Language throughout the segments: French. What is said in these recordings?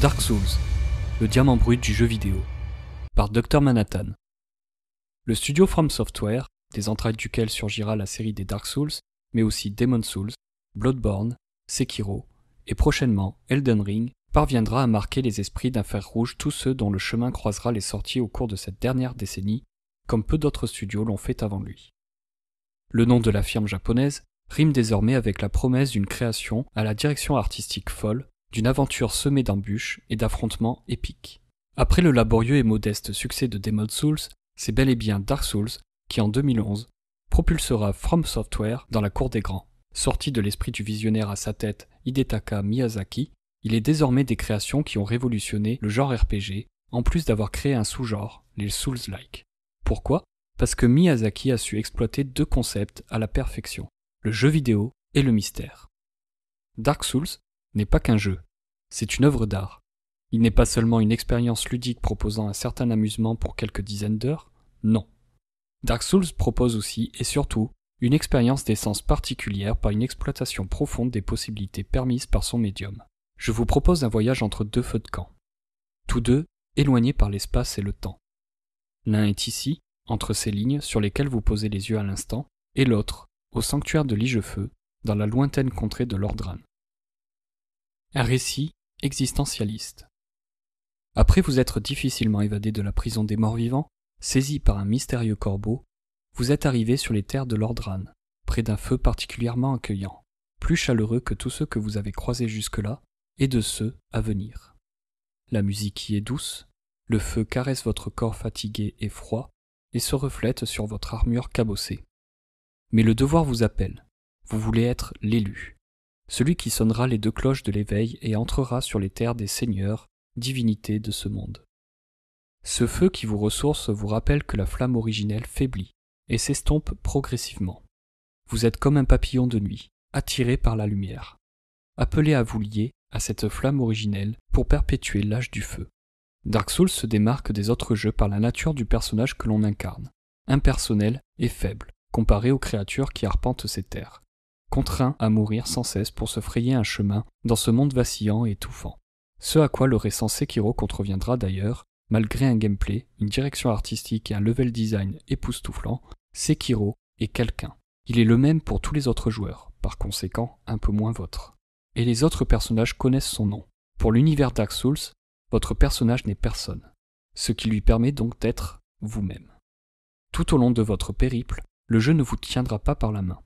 Dark Souls, le diamant brut du jeu vidéo, par Dr Manhattan. Le studio From Software, des entrailles duquel surgira la série des Dark Souls, mais aussi Demon Souls, Bloodborne, Sekiro et prochainement Elden Ring, parviendra à marquer les esprits d'un fer rouge tous ceux dont le chemin croisera les sorties au cours de cette dernière décennie, comme peu d'autres studios l'ont fait avant lui. Le nom de la firme japonaise rime désormais avec la promesse d'une création à la direction artistique folle, d'une aventure semée d'embûches et d'affrontements épiques. Après le laborieux et modeste succès de Demon's Souls, c'est bel et bien Dark Souls qui, en 2011, propulsera From Software dans la cour des grands. Sorti de l'esprit du visionnaire à sa tête Hidetaka Miyazaki, il est désormais des créations qui ont révolutionné le genre RPG, en plus d'avoir créé un sous-genre, les Souls-like. Pourquoi Parce que Miyazaki a su exploiter deux concepts à la perfection, le jeu vidéo et le mystère. Dark Souls n'est pas qu'un jeu, c'est une œuvre d'art. Il n'est pas seulement une expérience ludique proposant un certain amusement pour quelques dizaines d'heures, non. Dark Souls propose aussi et surtout une expérience d'essence particulière par une exploitation profonde des possibilités permises par son médium. Je vous propose un voyage entre deux feux de camp, tous deux éloignés par l'espace et le temps. L'un est ici, entre ces lignes sur lesquelles vous posez les yeux à l'instant, et l'autre, au sanctuaire de l'Igefeu, dans la lointaine contrée de l'Ordran. Un récit existentialiste. Après vous être difficilement évadé de la prison des morts-vivants, saisi par un mystérieux corbeau, vous êtes arrivé sur les terres de Lordran, près d'un feu particulièrement accueillant, plus chaleureux que tous ceux que vous avez croisés jusque-là et de ceux à venir. La musique y est douce, le feu caresse votre corps fatigué et froid et se reflète sur votre armure cabossée. Mais le devoir vous appelle, vous voulez être l'élu, celui qui sonnera les deux cloches de l'éveil et entrera sur les terres des seigneurs, divinités de ce monde. Ce feu qui vous ressource vous rappelle que la flamme originelle faiblit et s'estompe progressivement. Vous êtes comme un papillon de nuit, attiré par la lumière. Appelez à vous lier à cette flamme originelle pour perpétuer l'âge du feu. Dark Souls se démarque des autres jeux par la nature du personnage que l'on incarne, impersonnel et faible, comparé aux créatures qui arpentent ces terres contraint à mourir sans cesse pour se frayer un chemin dans ce monde vacillant et étouffant. Ce à quoi le récent Sekiro contreviendra d'ailleurs, malgré un gameplay, une direction artistique et un level design époustouflant, Sekiro est quelqu'un. Il est le même pour tous les autres joueurs, par conséquent un peu moins votre. Et les autres personnages connaissent son nom. Pour l'univers Dark Souls, votre personnage n'est personne, ce qui lui permet donc d'être vous-même. Tout au long de votre périple, le jeu ne vous tiendra pas par la main.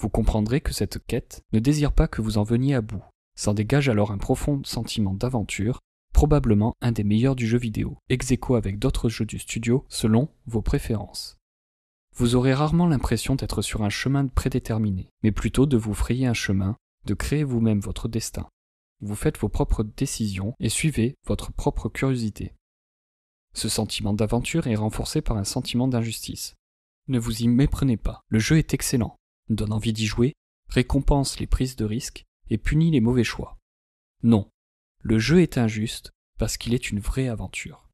Vous comprendrez que cette quête ne désire pas que vous en veniez à bout. S'en dégage alors un profond sentiment d'aventure, probablement un des meilleurs du jeu vidéo, ex avec d'autres jeux du studio selon vos préférences. Vous aurez rarement l'impression d'être sur un chemin prédéterminé, mais plutôt de vous frayer un chemin, de créer vous-même votre destin. Vous faites vos propres décisions et suivez votre propre curiosité. Ce sentiment d'aventure est renforcé par un sentiment d'injustice. Ne vous y méprenez pas, le jeu est excellent, donne envie d'y jouer, récompense les prises de risques et punit les mauvais choix. Non, le jeu est injuste parce qu'il est une vraie aventure.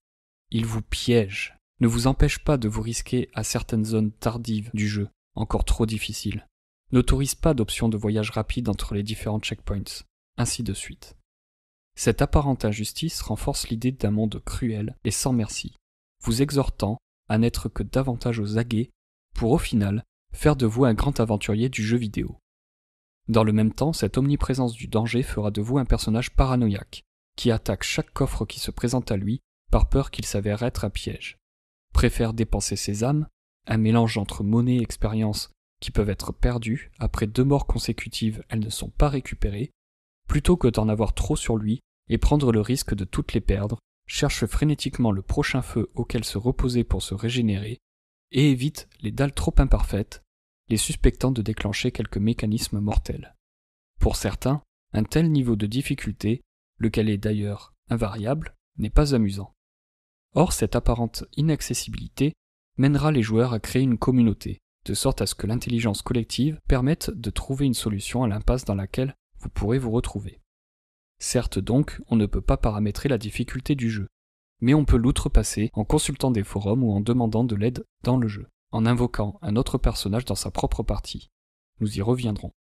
Il vous piège, ne vous empêche pas de vous risquer à certaines zones tardives du jeu, encore trop difficiles, n'autorise pas d'option de voyage rapide entre les différents checkpoints, ainsi de suite. Cette apparente injustice renforce l'idée d'un monde cruel et sans merci, vous exhortant à n'être que davantage aux aguets pour au final faire de vous un grand aventurier du jeu vidéo. Dans le même temps, cette omniprésence du danger fera de vous un personnage paranoïaque, qui attaque chaque coffre qui se présente à lui par peur qu'il s'avère être un piège. Préfère dépenser ses âmes, un mélange entre monnaie et expérience qui peuvent être perdues, après deux morts consécutives elles ne sont pas récupérées, plutôt que d'en avoir trop sur lui et prendre le risque de toutes les perdre, cherche frénétiquement le prochain feu auquel se reposer pour se régénérer, et évite les dalles trop imparfaites, les suspectant de déclencher quelques mécanismes mortels. Pour certains, un tel niveau de difficulté, lequel est d'ailleurs invariable, n'est pas amusant. Or, cette apparente inaccessibilité mènera les joueurs à créer une communauté, de sorte à ce que l'intelligence collective permette de trouver une solution à l'impasse dans laquelle vous pourrez vous retrouver. Certes donc, on ne peut pas paramétrer la difficulté du jeu, mais on peut l'outrepasser en consultant des forums ou en demandant de l'aide dans le jeu, en invoquant un autre personnage dans sa propre partie. Nous y reviendrons.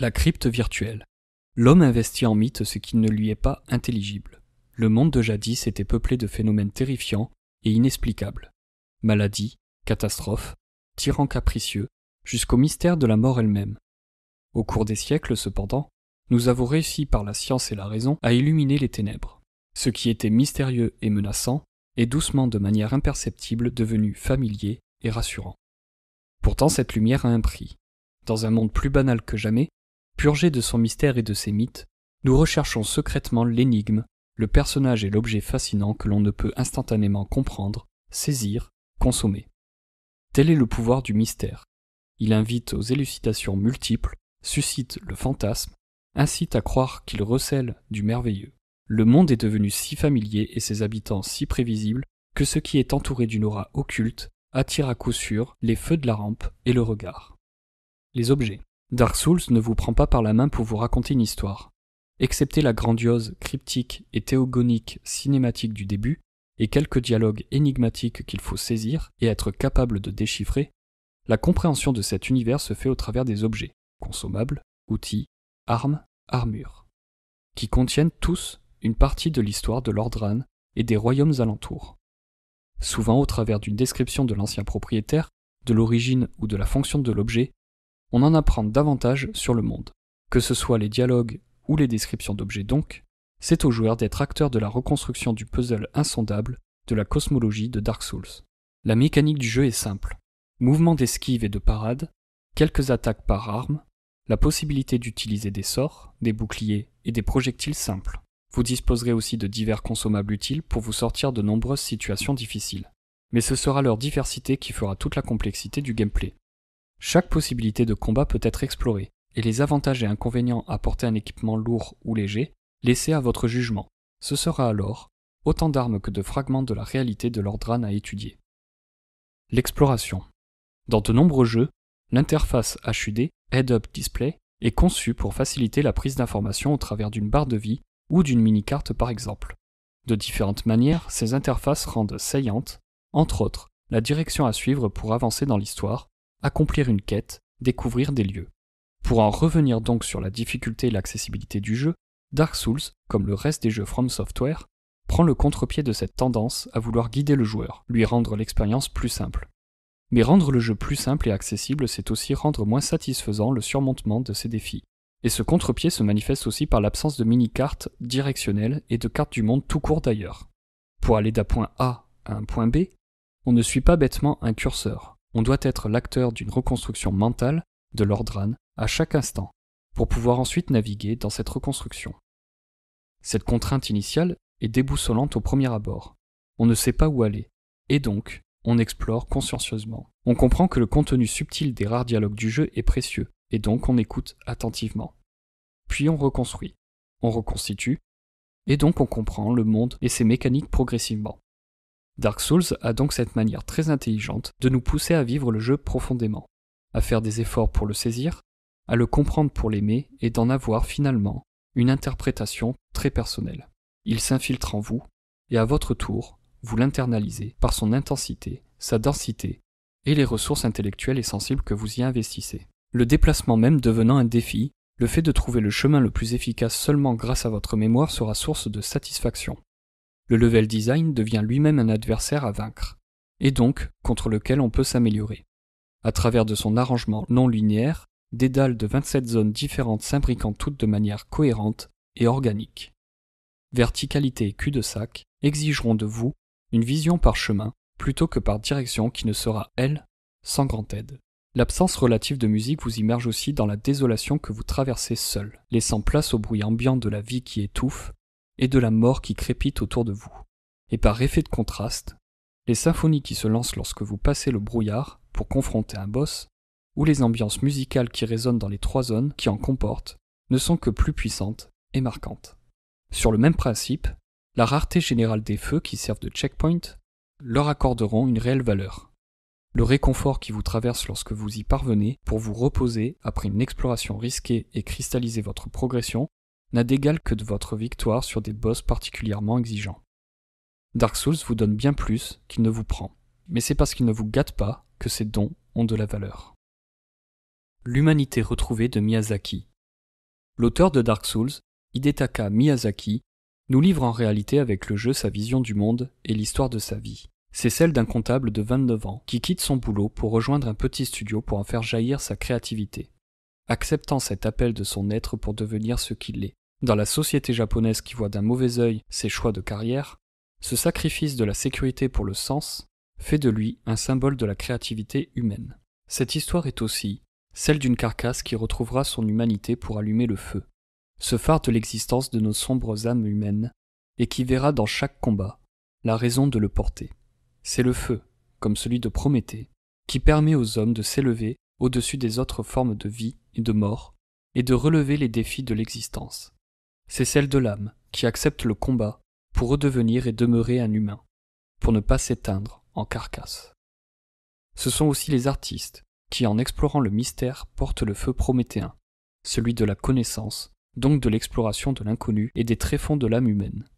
La crypte virtuelle. L'homme investit en mythe ce qui ne lui est pas intelligible. Le monde de jadis était peuplé de phénomènes terrifiants et inexplicables. Maladies, catastrophes, tyrans capricieux, jusqu'au mystère de la mort elle-même. Au cours des siècles, cependant, nous avons réussi par la science et la raison à illuminer les ténèbres ce qui était mystérieux et menaçant est doucement de manière imperceptible devenu familier et rassurant. Pourtant cette lumière a un prix. Dans un monde plus banal que jamais, purgé de son mystère et de ses mythes, nous recherchons secrètement l'énigme, le personnage et l'objet fascinant que l'on ne peut instantanément comprendre, saisir, consommer. Tel est le pouvoir du mystère. Il invite aux élucidations multiples, suscite le fantasme, incite à croire qu'il recèle du merveilleux. Le monde est devenu si familier et ses habitants si prévisibles que ce qui est entouré d'une aura occulte attire à coup sûr les feux de la rampe et le regard. Les objets. Dark Souls ne vous prend pas par la main pour vous raconter une histoire. Excepté la grandiose, cryptique et théogonique cinématique du début, et quelques dialogues énigmatiques qu'il faut saisir et être capable de déchiffrer, la compréhension de cet univers se fait au travers des objets, consommables, outils, armes, armures, qui contiennent tous une partie de l'histoire de l'Ordran et des royaumes alentours. Souvent au travers d'une description de l'ancien propriétaire, de l'origine ou de la fonction de l'objet, on en apprend davantage sur le monde. Que ce soit les dialogues ou les descriptions d'objets donc, c'est au joueur d'être acteur de la reconstruction du puzzle insondable de la cosmologie de Dark Souls. La mécanique du jeu est simple. Mouvement d'esquive et de parade, quelques attaques par arme, la possibilité d'utiliser des sorts, des boucliers et des projectiles simples. Vous disposerez aussi de divers consommables utiles pour vous sortir de nombreuses situations difficiles. Mais ce sera leur diversité qui fera toute la complexité du gameplay. Chaque possibilité de combat peut être explorée, et les avantages et inconvénients à porter un équipement lourd ou léger laissés à votre jugement. Ce sera alors autant d'armes que de fragments de la réalité de l'Ordran à étudier. L'exploration. Dans de nombreux jeux, l'interface HUD Head-Up Display est conçue pour faciliter la prise d'informations au travers d'une barre de vie ou d'une mini-carte par exemple. De différentes manières, ces interfaces rendent saillantes, entre autres, la direction à suivre pour avancer dans l'histoire, accomplir une quête, découvrir des lieux. Pour en revenir donc sur la difficulté et l'accessibilité du jeu, Dark Souls, comme le reste des jeux From Software, prend le contre-pied de cette tendance à vouloir guider le joueur, lui rendre l'expérience plus simple. Mais rendre le jeu plus simple et accessible, c'est aussi rendre moins satisfaisant le surmontement de ses défis. Et ce contre-pied se manifeste aussi par l'absence de mini-cartes directionnelles et de cartes du monde tout court d'ailleurs. Pour aller d'un point A à un point B, on ne suit pas bêtement un curseur, on doit être l'acteur d'une reconstruction mentale de l'ordrane à chaque instant, pour pouvoir ensuite naviguer dans cette reconstruction. Cette contrainte initiale est déboussolante au premier abord. On ne sait pas où aller, et donc on explore consciencieusement. On comprend que le contenu subtil des rares dialogues du jeu est précieux, et donc on écoute attentivement. Puis on reconstruit, on reconstitue, et donc on comprend le monde et ses mécaniques progressivement. Dark Souls a donc cette manière très intelligente de nous pousser à vivre le jeu profondément, à faire des efforts pour le saisir, à le comprendre pour l'aimer et d'en avoir finalement une interprétation très personnelle. Il s'infiltre en vous, et à votre tour, vous l'internalisez par son intensité, sa densité et les ressources intellectuelles et sensibles que vous y investissez le déplacement même devenant un défi, le fait de trouver le chemin le plus efficace seulement grâce à votre mémoire sera source de satisfaction. Le level design devient lui-même un adversaire à vaincre, et donc contre lequel on peut s'améliorer. À travers de son arrangement non linéaire, des dalles de 27 zones différentes s'imbriquant toutes de manière cohérente et organique. Verticalité et cul-de-sac exigeront de vous une vision par chemin plutôt que par direction qui ne sera, elle, sans grande aide. L'absence relative de musique vous immerge aussi dans la désolation que vous traversez seul, laissant place au bruit ambiant de la vie qui étouffe et de la mort qui crépite autour de vous. Et par effet de contraste, les symphonies qui se lancent lorsque vous passez le brouillard pour confronter un boss, ou les ambiances musicales qui résonnent dans les trois zones qui en comportent, ne sont que plus puissantes et marquantes. Sur le même principe, la rareté générale des feux qui servent de checkpoint leur accorderont une réelle valeur le réconfort qui vous traverse lorsque vous y parvenez, pour vous reposer après une exploration risquée et cristalliser votre progression, n'a d'égal que de votre victoire sur des boss particulièrement exigeants. Dark Souls vous donne bien plus qu'il ne vous prend, mais c'est parce qu'il ne vous gâte pas que ses dons ont de la valeur. L'humanité retrouvée de Miyazaki. L'auteur de Dark Souls, Hidetaka Miyazaki, nous livre en réalité avec le jeu sa vision du monde et l'histoire de sa vie. C'est celle d'un comptable de 29 ans qui quitte son boulot pour rejoindre un petit studio pour en faire jaillir sa créativité, acceptant cet appel de son être pour devenir ce qu'il est. Dans la société japonaise qui voit d'un mauvais œil ses choix de carrière, ce sacrifice de la sécurité pour le sens fait de lui un symbole de la créativité humaine. Cette histoire est aussi celle d'une carcasse qui retrouvera son humanité pour allumer le feu, ce phare de l'existence de nos sombres âmes humaines, et qui verra dans chaque combat la raison de le porter. C'est le feu, comme celui de Prométhée, qui permet aux hommes de s'élever au-dessus des autres formes de vie et de mort, et de relever les défis de l'existence. C'est celle de l'âme qui accepte le combat pour redevenir et demeurer un humain, pour ne pas s'éteindre en carcasse. Ce sont aussi les artistes qui, en explorant le mystère, portent le feu prométhéen, celui de la connaissance, donc de l'exploration de l'inconnu et des tréfonds de l'âme humaine.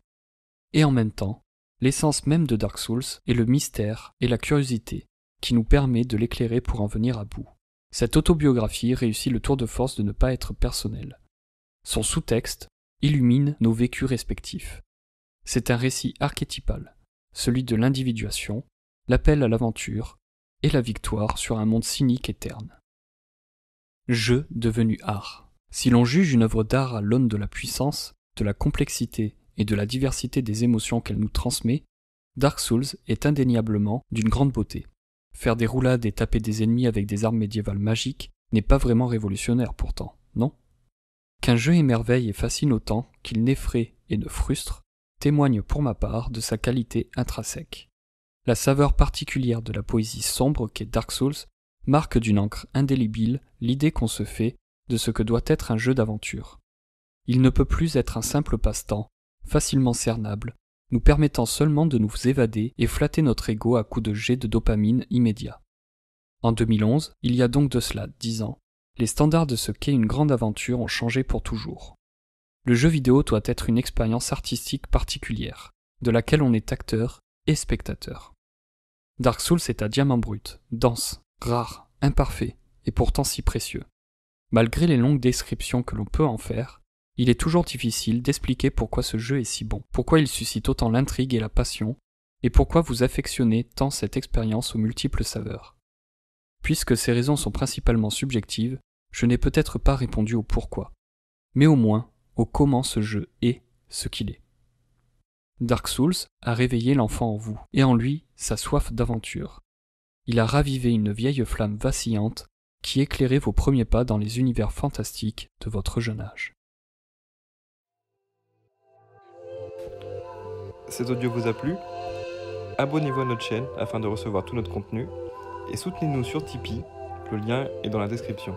Et en même temps, L'essence même de Dark Souls est le mystère et la curiosité, qui nous permet de l'éclairer pour en venir à bout. Cette autobiographie réussit le tour de force de ne pas être personnelle. Son sous-texte illumine nos vécus respectifs. C'est un récit archétypal, celui de l'individuation, l'appel à l'aventure et la victoire sur un monde cynique et terne. Jeu devenu art. Si l'on juge une œuvre d'art à l'aune de la puissance, de la complexité et de la diversité des émotions qu'elle nous transmet, Dark Souls est indéniablement d'une grande beauté. Faire des roulades et taper des ennemis avec des armes médiévales magiques n'est pas vraiment révolutionnaire pourtant, non Qu'un jeu émerveille et fascine autant qu'il n'effraie et ne frustre témoigne pour ma part de sa qualité intrinsèque. La saveur particulière de la poésie sombre qu'est Dark Souls marque d'une encre indélébile l'idée qu'on se fait de ce que doit être un jeu d'aventure. Il ne peut plus être un simple passe-temps facilement cernables, nous permettant seulement de nous évader et flatter notre ego à coups de jets de dopamine immédiats. En 2011, il y a donc de cela dix ans, les standards de ce qu'est une grande aventure ont changé pour toujours. Le jeu vidéo doit être une expérience artistique particulière, de laquelle on est acteur et spectateur. Dark Souls est un diamant brut, dense, rare, imparfait, et pourtant si précieux. Malgré les longues descriptions que l'on peut en faire, il est toujours difficile d'expliquer pourquoi ce jeu est si bon, pourquoi il suscite autant l'intrigue et la passion, et pourquoi vous affectionnez tant cette expérience aux multiples saveurs. Puisque ces raisons sont principalement subjectives, je n'ai peut-être pas répondu au pourquoi, mais au moins au comment ce jeu est ce qu'il est. Dark Souls a réveillé l'enfant en vous, et en lui sa soif d'aventure. Il a ravivé une vieille flamme vacillante qui éclairait vos premiers pas dans les univers fantastiques de votre jeune âge. cet audio vous a plu, abonnez-vous à notre chaîne afin de recevoir tout notre contenu et soutenez-nous sur Tipeee, le lien est dans la description.